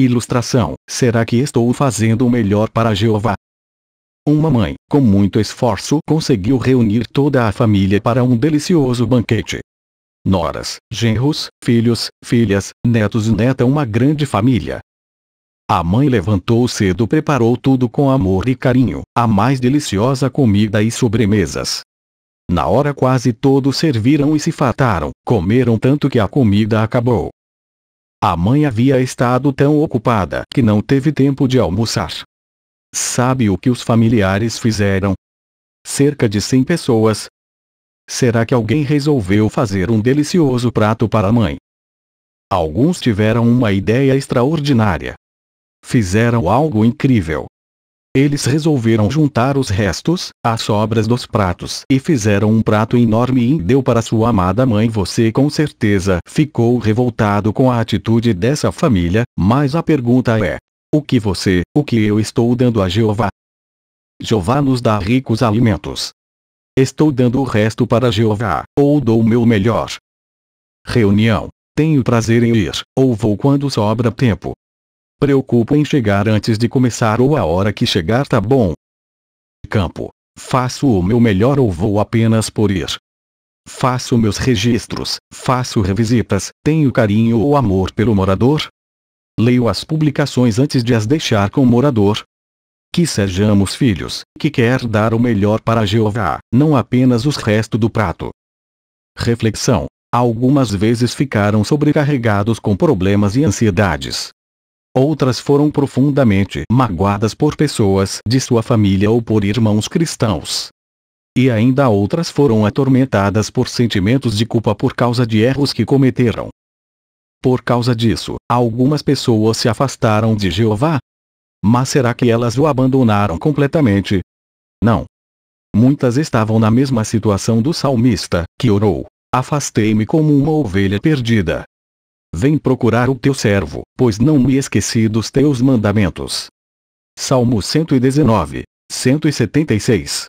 Ilustração: Será que estou fazendo o melhor para Jeová? Uma mãe, com muito esforço, conseguiu reunir toda a família para um delicioso banquete. Noras, genros, filhos, filhas, netos e neta, uma grande família. A mãe levantou cedo, preparou tudo com amor e carinho, a mais deliciosa comida e sobremesas. Na hora quase todos serviram e se fartaram, comeram tanto que a comida acabou. A mãe havia estado tão ocupada que não teve tempo de almoçar. Sabe o que os familiares fizeram? Cerca de 100 pessoas. Será que alguém resolveu fazer um delicioso prato para a mãe? Alguns tiveram uma ideia extraordinária. Fizeram algo incrível. Eles resolveram juntar os restos, as sobras dos pratos e fizeram um prato enorme e deu para sua amada mãe. Você com certeza ficou revoltado com a atitude dessa família, mas a pergunta é: o que você, o que eu estou dando a Jeová? Jeová nos dá ricos alimentos. Estou dando o resto para Jeová, ou dou o meu melhor. Reunião. Tenho prazer em ir, ou vou quando sobra tempo. Preocupo em chegar antes de começar ou a hora que chegar tá bom. Campo. Faço o meu melhor ou vou apenas por ir. Faço meus registros, faço revisitas, tenho carinho ou amor pelo morador? Leio as publicações antes de as deixar com o morador. Que sejamos filhos, que quer dar o melhor para Jeová, não apenas os resto do prato. Reflexão. Algumas vezes ficaram sobrecarregados com problemas e ansiedades. Outras foram profundamente magoadas por pessoas de sua família ou por irmãos cristãos. E ainda outras foram atormentadas por sentimentos de culpa por causa de erros que cometeram. Por causa disso, algumas pessoas se afastaram de Jeová. Mas será que elas o abandonaram completamente? Não. Muitas estavam na mesma situação do salmista, que orou: Afastei-me como uma ovelha perdida, Vem procurar o teu servo, pois não me esqueci dos teus mandamentos. Salmo 119, 176